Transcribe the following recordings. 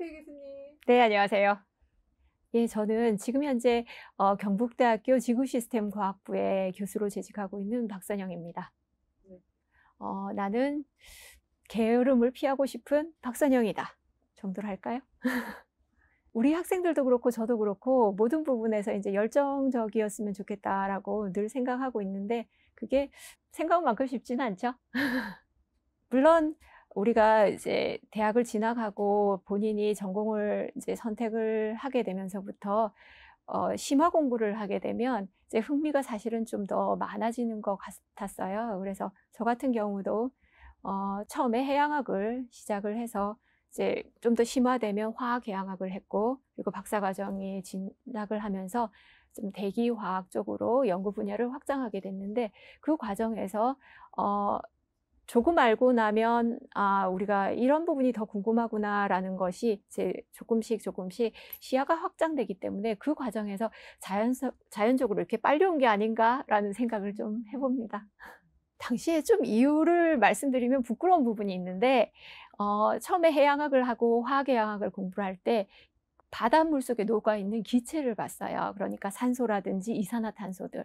네, 교수님. 네, 안녕하세요. 예, 저는 지금 현재 어, 경북대학교 지구시스템과학부에 교수로 재직하고 있는 박선영입니다. 네. 어, 나는 게으름을 피하고 싶은 박선영이다 정도로 할까요? 우리 학생들도 그렇고 저도 그렇고 모든 부분에서 이제 열정적이었으면 좋겠다라고 늘 생각하고 있는데 그게 생각만큼 쉽지는 않죠. 물론 우리가 이제 대학을 진학하고 본인이 전공을 이제 선택을 하게 되면서부터 어, 심화 공부를 하게 되면 이제 흥미가 사실은 좀 더 많아지는 것 같았어요. 그래서 저 같은 경우도 어, 처음에 해양학을 시작을 해서 이제 좀 더 심화되면 화학 해양학을 했고 그리고 박사 과정에 진학을 하면서 좀 대기화학 쪽으로 연구 분야를 확장하게 됐는데 그 과정에서 어, 조금 알고 나면 아 우리가 이런 부분이 더 궁금하구나라는 것이 이제 조금씩 조금씩 시야가 확장되기 때문에 그 과정에서 자연 자연적으로 이렇게 빨리 온 게 아닌가라는 생각을 좀 해봅니다. 당시에 좀 이유를 말씀드리면 부끄러운 부분이 있는데 어, 처음에 해양학을 하고 화학해양학을 공부할 때 바닷물 속에 녹아 있는 기체를 봤어요. 그러니까 산소라든지 이산화탄소들.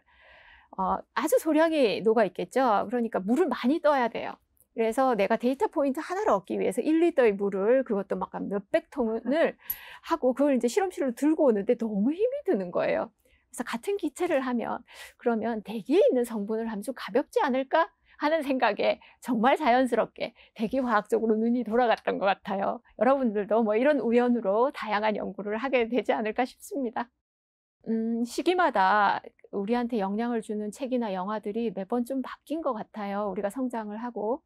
어, 아주 소량이 녹아 있겠죠. 그러니까 물을 많이 떠야 돼요. 그래서 내가 데이터 포인트 하나를 얻기 위해서 1, 리터의 물을 그것도 막 몇백 통을 하고 그걸 이제 실험실로 들고 오는데 너무 힘이 드는 거예요. 그래서 같은 기체를 하면 그러면 대기에 있는 성분을 하면 좀 가볍지 않을까 하는 생각에 정말 자연스럽게 대기 화학적으로 눈이 돌아갔던 것 같아요. 여러분들도 뭐 이런 우연으로 다양한 연구를 하게 되지 않을까 싶습니다. 음, 시기마다 우리한테 영향을 주는 책이나 영화들이 매번 좀 바뀐 것 같아요. 우리가 성장을 하고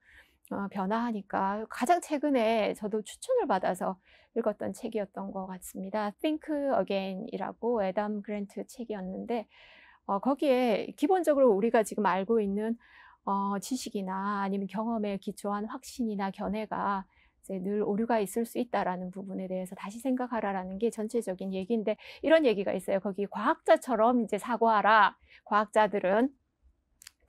어, 변화하니까 가장 최근에 저도 추천을 받아서 읽었던 책이었던 것 같습니다. Think Again이라고 에담 그랜트 책이었는데 어, 거기에 기본적으로 우리가 지금 알고 있는 어, 지식이나 아니면 경험에 기초한 확신이나 견해가 이제 늘 오류가 있을 수 있다라는 부분에 대해서 다시 생각하라라는 게 전체적인 얘기인데 이런 얘기가 있어요. 거기 과학자처럼 이제 사고하라. 과학자들은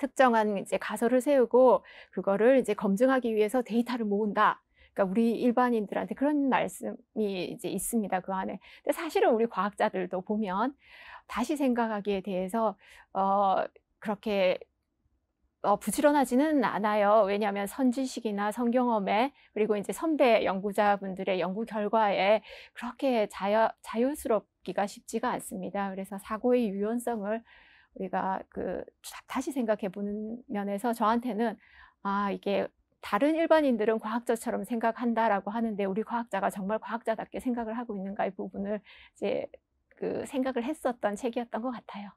특정한 이제 가설을 세우고 그거를 이제 검증하기 위해서 데이터를 모은다. 그러니까 우리 일반인들한테 그런 말씀이 이제 있습니다. 그 안에. 근데 사실은 우리 과학자들도 보면 다시 생각하기에 대해서 어 그렇게 어, 부지런하지는 않아요. 왜냐하면 선지식이나 성경험에 그리고 이제 선배 연구자분들의 연구 결과에 그렇게 자유, 자유스럽기가 쉽지가 않습니다. 그래서 사고의 유연성을 우리가 그 다시 생각해 보는 면에서 저한테는 아 이게 다른 일반인들은 과학자처럼 생각한다라고 하는데 우리 과학자가 정말 과학자답게 생각을 하고 있는가 이 부분을 이제 그 생각을 했었던 책이었던 것 같아요.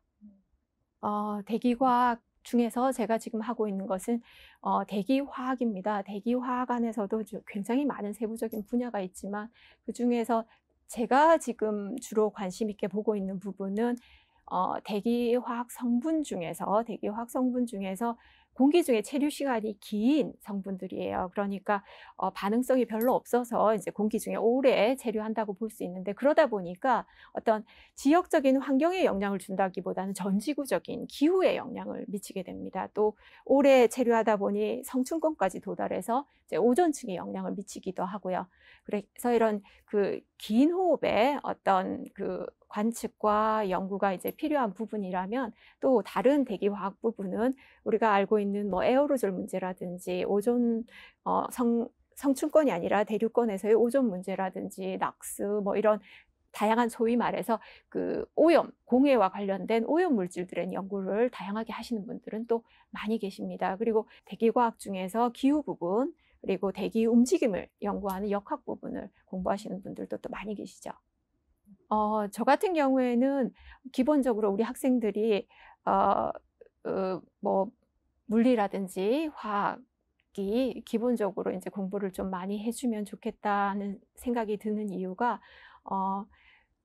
어, 대기과학 중에서 제가 지금 하고 있는 것은 어, 대기화학입니다. 대기화학 안에서도 굉장히 많은 세부적인 분야가 있지만 그 중에서 제가 지금 주로 관심 있게 보고 있는 부분은 어, 대기화학 성분 중에서 대기화학 성분 중에서 공기 중에 체류 시간이 긴 성분들이에요. 그러니까 어, 반응성이 별로 없어서 이제 공기 중에 오래 체류한다고 볼 수 있는데 그러다 보니까 어떤 지역적인 환경에 영향을 준다기보다는 전 지구적인 기후에 영향을 미치게 됩니다. 또 오래 체류하다 보니 성층권까지 도달해서 이제 오존층에 영향을 미치기도 하고요. 그래서 이런 그긴 호흡의 어떤 그 관측과 연구가 이제 필요한 부분이라면 또 다른 대기화학 부분은 우리가 알고 있는 뭐 에어로졸 문제라든지 오존 어, 성성충권이 아니라 대류권에서의 오존 문제라든지 낙스 뭐 이런 다양한 소위 말해서 그 오염 공해와 관련된 오염 물질들의 연구를 다양하게 하시는 분들은 또 많이 계십니다. 그리고 대기과학 중에서 기후 부분 그리고 대기 움직임을 연구하는 역학 부분을 공부하시는 분들도 또 많이 계시죠. 어, 저 같은 경우에는 기본적으로 우리 학생들이 어, 어, 뭐 물리라든지 화학이 기본적으로 이제 공부를 좀 많이 해주면 좋겠다는 생각이 드는 이유가 어,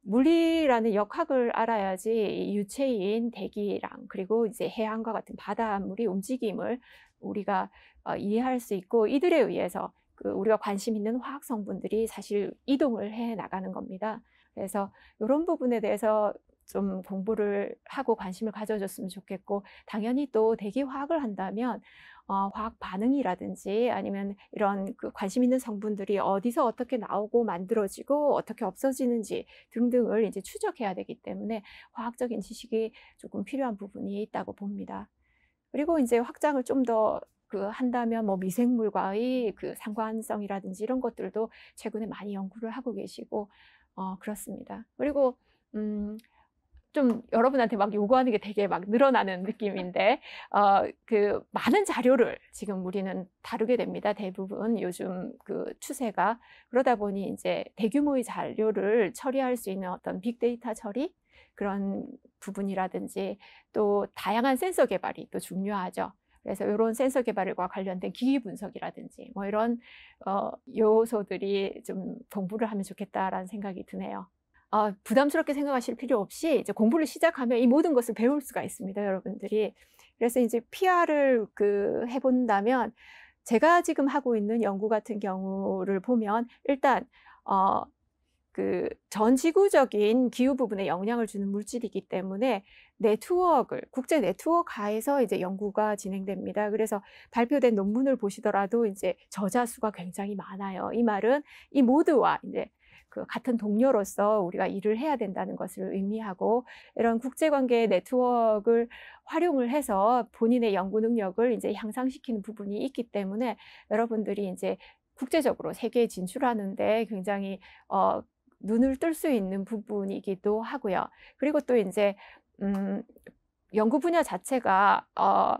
물리라는 역학을 알아야지 유체인 대기랑 그리고 이제 해안과 같은 바닷물이 움직임을 우리가 어, 이해할 수 있고 이들에 의해서 그 우리가 관심 있는 화학 성분들이 사실 이동을 해 나가는 겁니다. 그래서 이런 부분에 대해서 좀 공부를 하고 관심을 가져줬으면 좋겠고 당연히 또 대기 화학을 한다면 어, 화학 반응이라든지 아니면 이런 그 관심 있는 성분들이 어디서 어떻게 나오고 만들어지고 어떻게 없어지는지 등등을 이제 추적해야 되기 때문에 화학적인 지식이 조금 필요한 부분이 있다고 봅니다. 그리고 이제 확장을 좀 더 그 한다면 뭐 미생물과의 그 상관성이라든지 이런 것들도 최근에 많이 연구를 하고 계시고 어 그렇습니다. 그리고 음좀 여러분한테 막 요구하는 게 되게 막 늘어나는 느낌인데 어그 많은 자료를 지금 우리는 다루게 됩니다. 대부분 요즘 그 추세가 그러다 보니 이제 대규모의 자료를 처리할 수 있는 어떤 빅데이터 처리 그런 부분이라든지 또 다양한 센서 개발이 또 중요하죠. 그래서 이런 센서 개발과 관련된 기기 분석이라든지 뭐 이런 어, 요소들이 좀 공부를 하면 좋겠다라는 생각이 드네요. 어, 부담스럽게 생각하실 필요 없이 이제 공부를 시작하면 이 모든 것을 배울 수가 있습니다, 여러분들이. 그래서 이제 PR을 그 해본다면 제가 지금 하고 있는 연구 같은 경우를 보면 일단 어, 그전 지구적인 기후 부분에 영향을 주는 물질이기 때문에 네트워크를 국제 네트워크가에서 이제 연구가 진행됩니다. 그래서 발표된 논문을 보시더라도 이제 저자 수가 굉장히 많아요. 이 말은 이 모두와 이제 그 같은 동료로서 우리가 일을 해야 된다는 것을 의미하고 이런 국제관계 네트워크를 활용을 해서 본인의 연구 능력을 이제 향상시키는 부분이 있기 때문에 여러분들이 이제 국제적으로 세계에 진출하는데 굉장히 어, 눈을 뜰 수 있는 부분이기도 하고요. 그리고 또 이제 음, 연구 분야 자체가 어,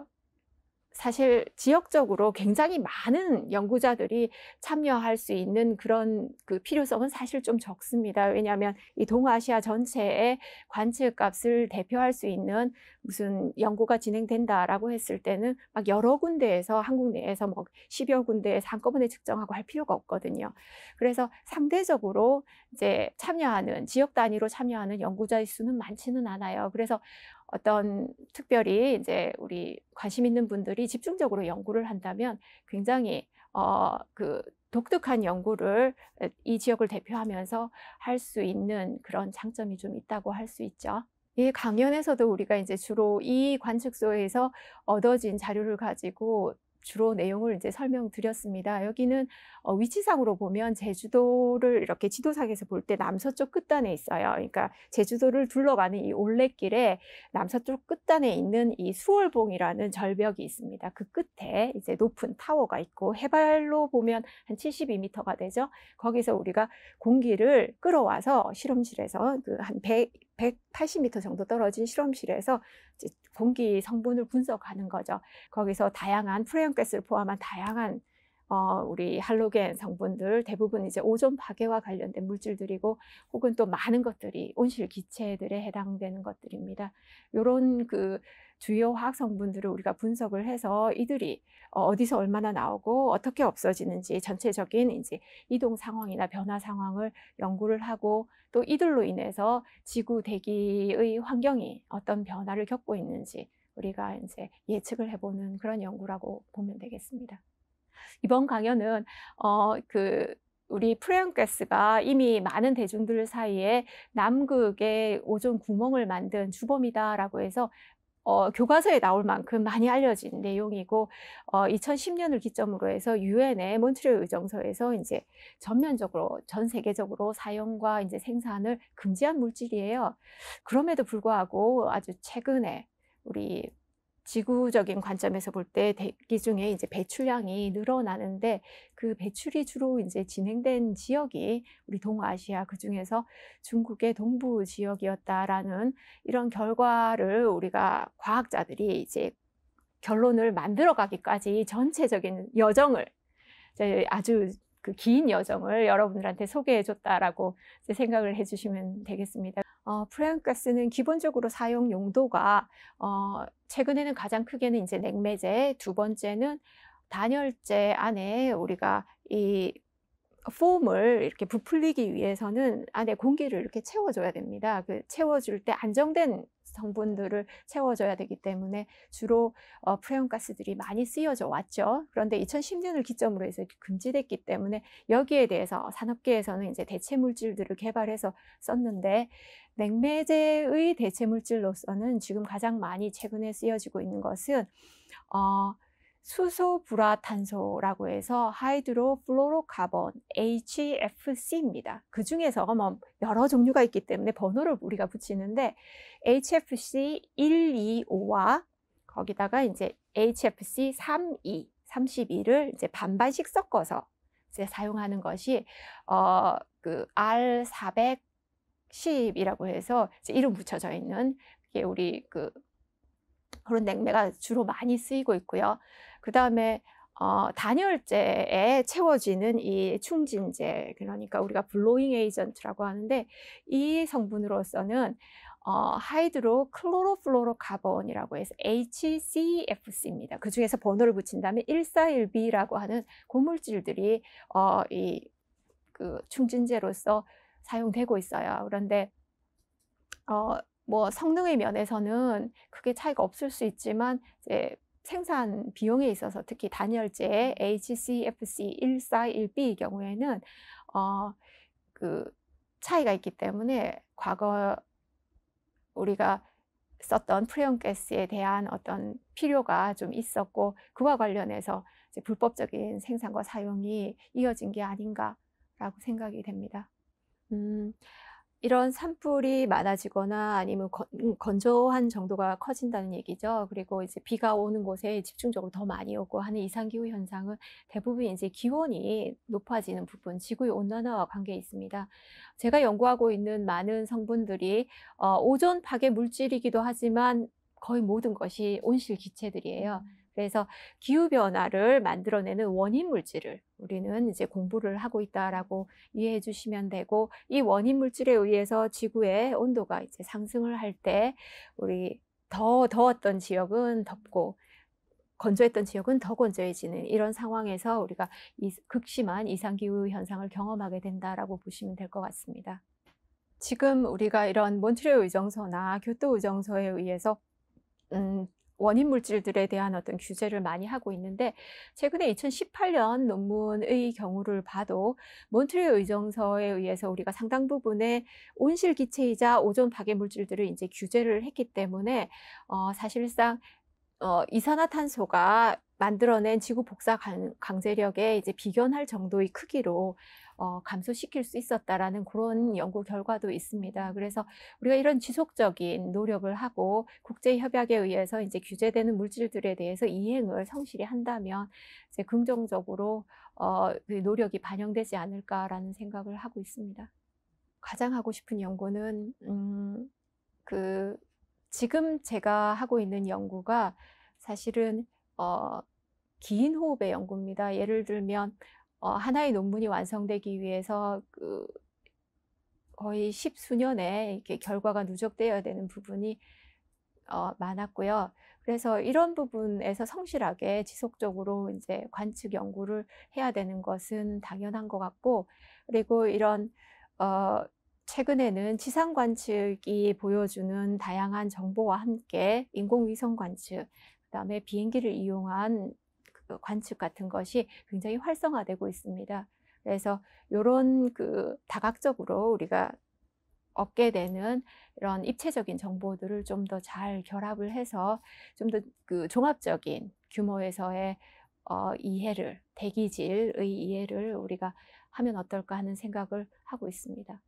사실 지역적으로 굉장히 많은 연구자들이 참여할 수 있는 그런 그 필요성은 사실 좀 적습니다. 왜냐하면 이 동아시아 전체의 관측값을 대표할 수 있는 무슨 연구가 진행된다라고 했을 때는 막 여러 군데에서 한국 내에서 뭐 10여 군데에 한꺼번에 측정하고 할 필요가 없거든요. 그래서 상대적으로 이제 참여하는 지역 단위로 참여하는 연구자의 수는 많지는 않아요. 그래서 어떤 특별히 이제 우리 관심 있는 분들이 집중적으로 연구를 한다면 굉장히 어 그 독특한 연구를 이 지역을 대표하면서 할 수 있는 그런 장점이 좀 있다고 할 수 있죠. 이 강연에서도 우리가 이제 주로 이 관측소에서 얻어진 자료를 가지고 주로 내용을 이제 설명드렸습니다. 여기는 어, 위치상으로 보면 제주도를 이렇게 지도상에서 볼 때 남서쪽 끝단에 있어요. 그러니까 제주도를 둘러가는 이 올레길에 남서쪽 끝단에 있는 이 수월봉이라는 절벽이 있습니다. 그 끝에 이제 높은 타워가 있고 해발로 보면 한 72m가 되죠. 거기서 우리가 공기를 끌어와서 실험실에서 그 한 100, 180m 정도 떨어진 실험실에서 이제 동기 성분을 분석하는 거죠. 거기서 다양한 프레온가스를 포함한 다양한 어, 우리 할로겐 성분들 대부분 이제 오존 파괴와 관련된 물질들이고 혹은 또 많은 것들이 온실 기체들에 해당되는 것들입니다. 이런 그 주요 화학 성분들을 우리가 분석을 해서 이들이 어, 어디서 얼마나 나오고 어떻게 없어지는지 전체적인 이제 이동 상황이나 변화 상황을 연구를 하고 또 이들로 인해서 지구 대기의 환경이 어떤 변화를 겪고 있는지 우리가 이제 예측을 해보는 그런 연구라고 보면 되겠습니다. 이번 강연은 어, 그 우리 프레온가스가 이미 많은 대중들 사이에 남극의 오존 구멍을 만든 주범이다라고 해서 어, 교과서에 나올 만큼 많이 알려진 내용이고 어, 2010년을 기점으로 해서 유엔의 몬트리올 의정서에서 이제 전면적으로 전 세계적으로 사용과 이제 생산을 금지한 물질이에요. 그럼에도 불구하고 아주 최근에 우리 지구적인 관점에서 볼 때 대기 중에 이제 배출량이 늘어나는데 그 배출이 주로 이제 진행된 지역이 우리 동아시아 그 중에서 중국의 동부 지역이었다라는 이런 결과를 우리가 과학자들이 이제 결론을 만들어가기까지 전체적인 여정을 아주 그 긴 여정을 여러분들한테 소개해줬다라고 생각을 해주시면 되겠습니다. 어, 프레온가스는 기본적으로 사용 용도가 어, 최근에는 가장 크게는 이제 냉매제, 두 번째는 단열재 안에 우리가 이 폼을 이렇게 부풀리기 위해서는 안에 공기를 이렇게 채워줘야 됩니다. 그 채워줄 때 안정된 성분들을 채워줘야 되기 때문에 주로 어, 프레온가스들이 많이 쓰여져 왔죠. 그런데 2010년을 기점으로 해서 금지됐기 때문에 여기에 대해서 산업계에서는 이제 대체 물질들을 개발해서 썼는데 냉매제의 대체 물질로서는 지금 가장 많이 최근에 쓰여지고 있는 것은 어, 수소불화탄소라고 해서 하이드로플로로카본 HFC입니다. 그 중에서 뭐 여러 종류가 있기 때문에 번호를 우리가 붙이는데 HFC 125와 거기다가 이제 HFC 32, 32를 이제 반반씩 섞어서 이제 사용하는 것이 어그 R410이라고 해서 이름 붙여져 있는 이게 우리 그 그런 냉매가 주로 많이 쓰이고 있고요. 그 다음에 어, 단열재에 채워지는 이 충진제 그러니까 우리가 블로잉 에이전트라고 하는데 이 성분으로서는 어, 하이드로 클로로플로로 카본이라고 해서 HCFC입니다. 그 중에서 번호를 붙인 다음에 141B라고 하는 고물질들이 어, 이, 그 충진제로서 사용되고 있어요. 그런데 어, 뭐 성능의 면에서는 크게 차이가 없을 수 있지만 이제 생산 비용에 있어서 특히 단열재 HCFC 141B 경우에는 어, 그 차이가 있기 때문에 과거 우리가 썼던 프레온 가스에 대한 어떤 필요가 좀 있었고 그와 관련해서 이제 불법적인 생산과 사용이 이어진 게 아닌가라고 생각이 됩니다. 음, 이런 산불이 많아지거나 아니면 음, 건조한 정도가 커진다는 얘기죠. 그리고 이제 비가 오는 곳에 집중적으로 더 많이 오고 하는 이상기후 현상은 대부분 이제 기온이 높아지는 부분, 지구의 온난화와 관계 있습니다. 제가 연구하고 있는 많은 성분들이 어, 오존 파괴 물질이기도 하지만 거의 모든 것이 온실 기체들이에요. 음. 그래서 기후 변화를 만들어내는 원인 물질을 우리는 이제 공부를 하고 있다라고 이해해 주시면 되고 이 원인 물질에 의해서 지구의 온도가 이제 상승을 할 때 우리 더 더웠던 지역은 덥고 건조했던 지역은 더 건조해지는 이런 상황에서 우리가 이 극심한 이상기후 현상을 경험하게 된다라고 보시면 될 것 같습니다. 지금 우리가 이런 몬트리올 의정서나 교토 의정서에 의해서 음, 원인 물질들에 대한 어떤 규제를 많이 하고 있는데 최근에 2018년 논문의 경우를 봐도 몬트리올 의정서에 의해서 우리가 상당 부분의 온실 기체이자 오존 파괴 물질들을 이제 규제를 했기 때문에 어 사실상 어 이산화탄소가 만들어낸 지구 복사 강, 제력에 이제 비견할 정도의 크기로 어, 감소시킬 수 있었다라는 그런 연구 결과도 있습니다. 그래서 우리가 이런 지속적인 노력을 하고 국제 협약에 의해서 이제 규제되는 물질들에 대해서 이행을 성실히 한다면 이제 긍정적으로 어, 그 노력이 반영되지 않을까라는 생각을 하고 있습니다. 가장 하고 싶은 연구는 음, 그 지금 제가 하고 있는 연구가 사실은 어, 긴 호흡의 연구입니다. 예를 들면 어, 하나의 논문이 완성되기 위해서 그 거의 십수년에 이렇게 결과가 누적되어야 되는 부분이 어, 많았고요. 그래서 이런 부분에서 성실하게 지속적으로 이제 관측 연구를 해야 되는 것은 당연한 것 같고, 그리고 이런 어, 최근에는 지상 관측이 보여주는 다양한 정보와 함께 인공위성 관측, 그다음에 비행기를 이용한 그 관측 같은 것이 굉장히 활성화되고 있습니다. 그래서 이런 그 다각적으로 우리가 얻게 되는 이런 입체적인 정보들을 좀 더 잘 결합을 해서 좀 더 그 종합적인 규모에서의 어, 이해를 대기질의 이해를 우리가 하면 어떨까 하는 생각을 하고 있습니다.